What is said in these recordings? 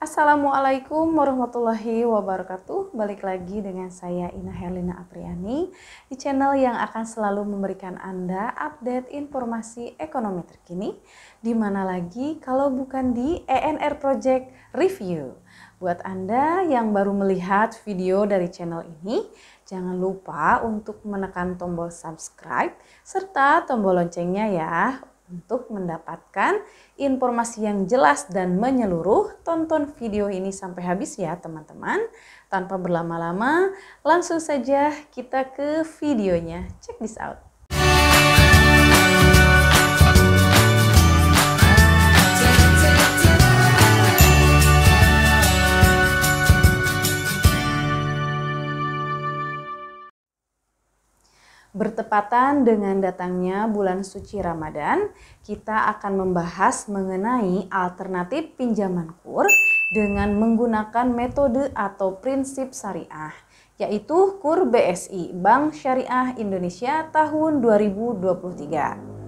Assalamualaikum warahmatullahi wabarakatuh. Balik lagi dengan saya Ina Helena Apriani di channel yang akan selalu memberikan Anda update informasi ekonomi terkini di mana lagi kalau bukan di ENR Project Review. Buat Anda yang baru melihat video dari channel ini, jangan lupa untuk menekan tombol subscribe serta tombol loncengnya ya untuk mendapatkan informasi yang jelas dan menyeluruh, tonton video ini sampai habis ya teman-teman. Tanpa berlama-lama, langsung saja kita ke videonya. Check this out. Bertepatan dengan datangnya bulan suci Ramadan, kita akan membahas mengenai alternatif pinjaman kur dengan menggunakan metode atau prinsip syariah, yaitu Kur BSI Bank Syariah Indonesia tahun 2023.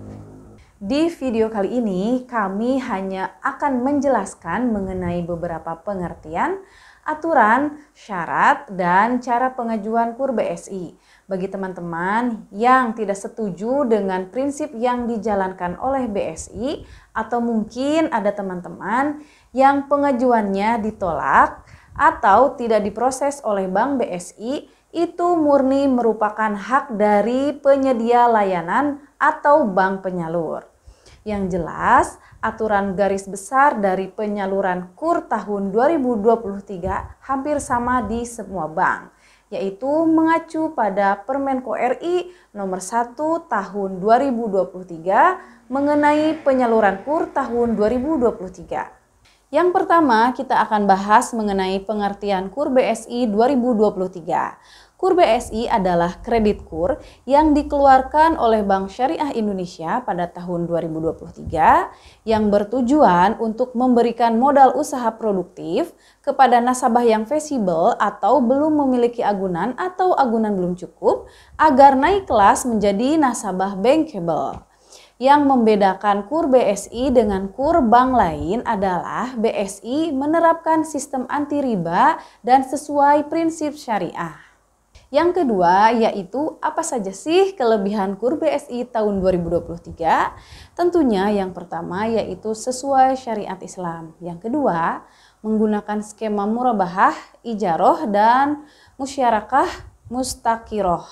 Di video kali ini, kami hanya akan menjelaskan mengenai beberapa pengertian, aturan, syarat, dan cara pengajuan KUR BSI. Bagi teman-teman yang tidak setuju dengan prinsip yang dijalankan oleh BSI, atau mungkin ada teman-teman yang pengajuannya ditolak atau tidak diproses oleh Bank BSI, itu murni merupakan hak dari penyedia layanan atau bank penyalur. Yang jelas, aturan garis besar dari penyaluran KUR tahun 2023 hampir sama di semua bank, yaitu mengacu pada Permenko RI nomor 1 tahun 2023 mengenai penyaluran KUR tahun 2023. Yang pertama, kita akan bahas mengenai pengertian KUR BSI 2023. Kur BSI adalah kredit kur yang dikeluarkan oleh Bank Syariah Indonesia pada tahun 2023 yang bertujuan untuk memberikan modal usaha produktif kepada nasabah yang feasible atau belum memiliki agunan atau agunan belum cukup agar naik kelas menjadi nasabah bankable. Yang membedakan KUR BSI dengan KUR bank lain adalah BSI menerapkan sistem anti riba dan sesuai prinsip syariah. Yang kedua yaitu apa saja sih kelebihan KUR BSI tahun 2023? Tentunya yang pertama yaitu sesuai syariat Islam. Yang kedua menggunakan skema murabahah, ijaroh, dan musyarakah mustakiroh.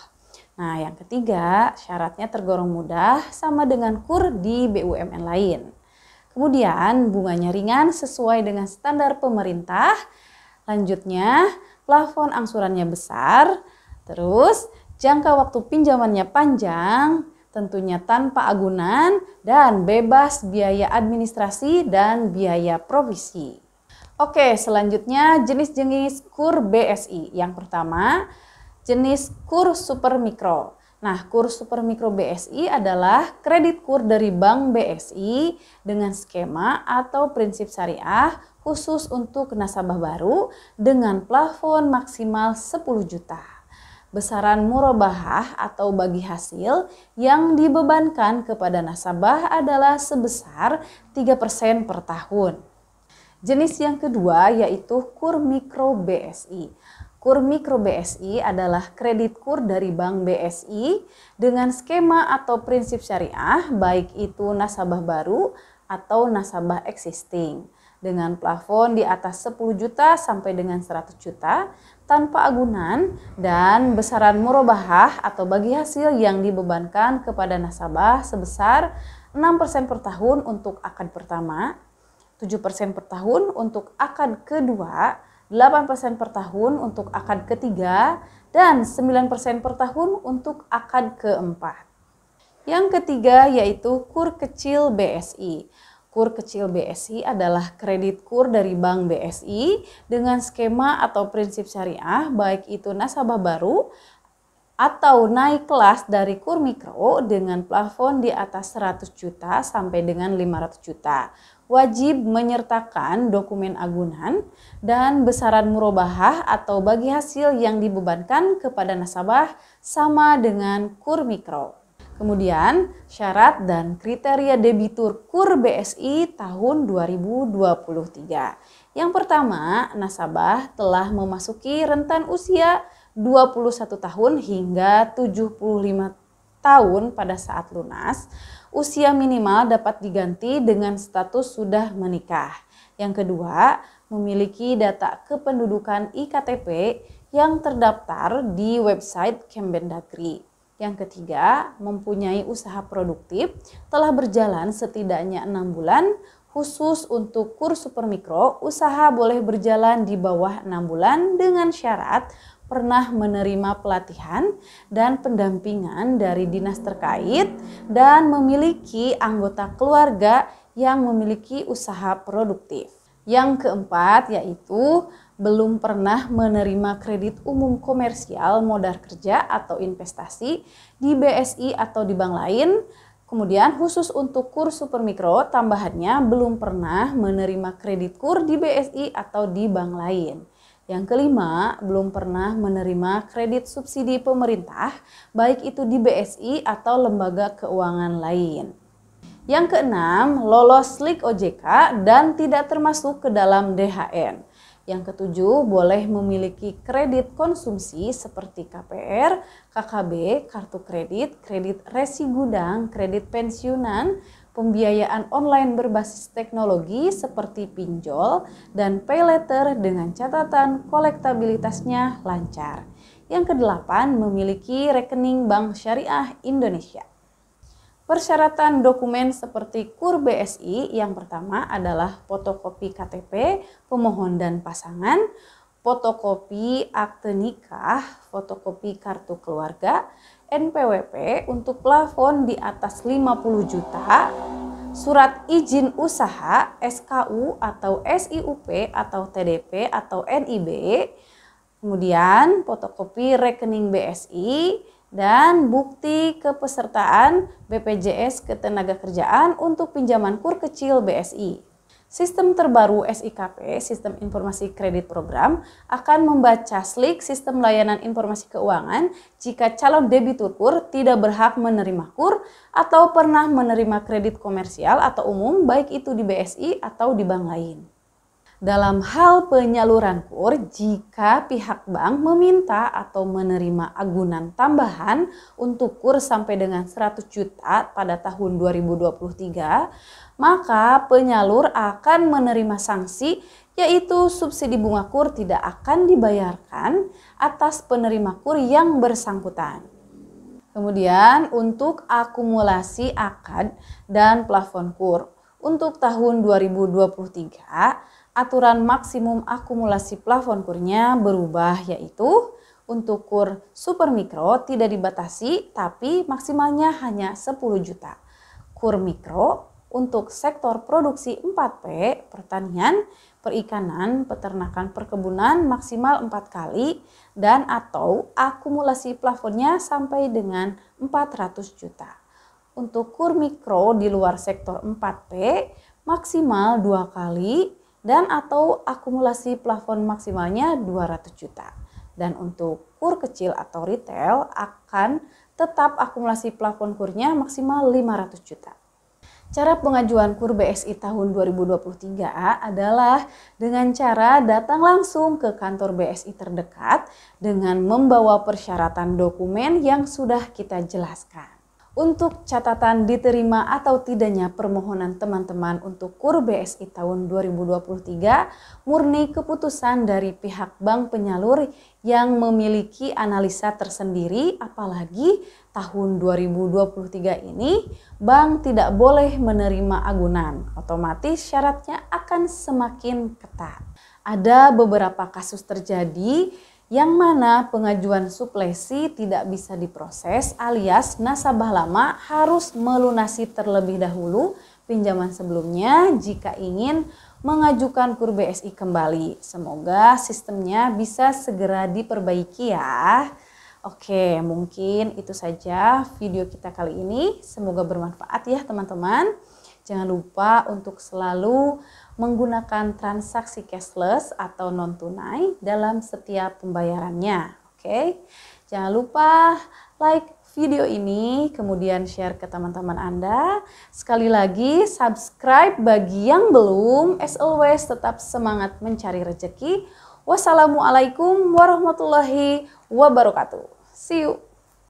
Nah yang ketiga syaratnya tergolong mudah sama dengan KUR di BUMN lain. Kemudian bunganya ringan sesuai dengan standar pemerintah. Lanjutnya plafon angsurannya besar, Terus, jangka waktu pinjamannya panjang, tentunya tanpa agunan dan bebas biaya administrasi dan biaya provisi. Oke, selanjutnya jenis-jenis kur BSI. Yang pertama, jenis kur super mikro. Nah, kur super mikro BSI adalah kredit kur dari Bank BSI dengan skema atau prinsip syariah khusus untuk nasabah baru dengan plafon maksimal 10 juta besaran murabahah atau bagi hasil yang dibebankan kepada nasabah adalah sebesar 3% per tahun. Jenis yang kedua yaitu KUR Mikro BSI. KUR Mikro BSI adalah kredit KUR dari Bank BSI dengan skema atau prinsip syariah baik itu nasabah baru atau nasabah existing dengan plafon di atas 10 juta sampai dengan 100 juta tanpa agunan dan besaran murabahah atau bagi hasil yang dibebankan kepada nasabah sebesar 6% per tahun untuk akad pertama, 7% per tahun untuk akad kedua, 8% per tahun untuk akad ketiga, dan 9% per tahun untuk akad keempat. Yang ketiga yaitu kur kecil BSI. Kur kecil BSI adalah kredit kur dari Bank BSI dengan skema atau prinsip syariah baik itu nasabah baru atau naik kelas dari kur mikro dengan plafon di atas 100 juta sampai dengan 500 juta. Wajib menyertakan dokumen agunan dan besaran murabahah atau bagi hasil yang dibebankan kepada nasabah sama dengan kur mikro. Kemudian syarat dan kriteria debitur KUR BSI tahun 2023. Yang pertama, nasabah telah memasuki rentan usia 21 tahun hingga 75 tahun pada saat lunas. Usia minimal dapat diganti dengan status sudah menikah. Yang kedua, memiliki data kependudukan IKTP yang terdaftar di website Kemendagri. Yang ketiga, mempunyai usaha produktif telah berjalan setidaknya enam bulan. Khusus untuk super mikro usaha boleh berjalan di bawah enam bulan dengan syarat pernah menerima pelatihan dan pendampingan dari dinas terkait dan memiliki anggota keluarga yang memiliki usaha produktif. Yang keempat yaitu belum pernah menerima kredit umum komersial modal kerja atau investasi di BSI atau di bank lain. Kemudian khusus untuk kur super mikro tambahannya belum pernah menerima kredit kur di BSI atau di bank lain. Yang kelima, belum pernah menerima kredit subsidi pemerintah, baik itu di BSI atau lembaga keuangan lain. Yang keenam, lolos SLIK OJK dan tidak termasuk ke dalam DHN. Yang ketujuh, boleh memiliki kredit konsumsi seperti KPR, KKB, kartu kredit, kredit resi gudang, kredit pensiunan, pembiayaan online berbasis teknologi seperti pinjol dan pay letter dengan catatan kolektabilitasnya lancar. Yang kedelapan, memiliki rekening bank syariah Indonesia. Persyaratan dokumen seperti KUR BSI yang pertama adalah fotokopi KTP pemohon dan pasangan, fotokopi akte nikah, fotokopi kartu keluarga, NPWP untuk plafon di atas 50 juta, surat izin usaha, SKU atau SIUP atau TDP atau NIB, kemudian fotokopi rekening BSI, dan bukti kepesertaan BPJS Ketenagakerjaan untuk pinjaman kur kecil BSI. Sistem terbaru SIKP, Sistem Informasi Kredit Program, akan membaca slik sistem layanan informasi keuangan jika calon debitur kur tidak berhak menerima kur atau pernah menerima kredit komersial atau umum baik itu di BSI atau di bank lain dalam hal penyaluran KUR jika pihak bank meminta atau menerima agunan tambahan untuk KUR sampai dengan 100 juta pada tahun 2023, maka penyalur akan menerima sanksi yaitu subsidi bunga KUR tidak akan dibayarkan atas penerima KUR yang bersangkutan. Kemudian untuk akumulasi akad dan plafon KUR untuk tahun 2023 aturan maksimum akumulasi plafon kurnya berubah yaitu untuk kur super mikro tidak dibatasi tapi maksimalnya hanya 10 juta. Kur mikro untuk sektor produksi 4P, pertanian, perikanan, peternakan, perkebunan maksimal 4 kali dan atau akumulasi plafonnya sampai dengan 400 juta. Untuk kur mikro di luar sektor 4P maksimal 2 kali dan atau akumulasi plafon maksimalnya 200 juta. Dan untuk kur kecil atau retail akan tetap akumulasi plafon kurnya maksimal 500 juta. Cara pengajuan kur BSI tahun 2023 adalah dengan cara datang langsung ke kantor BSI terdekat dengan membawa persyaratan dokumen yang sudah kita jelaskan untuk catatan diterima atau tidaknya permohonan teman-teman untuk KUR BSI tahun 2023 murni keputusan dari pihak bank penyalur yang memiliki analisa tersendiri apalagi tahun 2023 ini bank tidak boleh menerima agunan otomatis syaratnya akan semakin ketat. Ada beberapa kasus terjadi yang mana pengajuan suplesi tidak bisa diproses alias nasabah lama harus melunasi terlebih dahulu pinjaman sebelumnya jika ingin mengajukan kur BSI kembali. Semoga sistemnya bisa segera diperbaiki ya. Oke, mungkin itu saja video kita kali ini. Semoga bermanfaat ya teman-teman. Jangan lupa untuk selalu menggunakan transaksi cashless atau non tunai dalam setiap pembayarannya. Oke. Jangan lupa like video ini, kemudian share ke teman-teman Anda. Sekali lagi, subscribe bagi yang belum. As always, tetap semangat mencari rezeki. Wassalamualaikum warahmatullahi wabarakatuh. See you.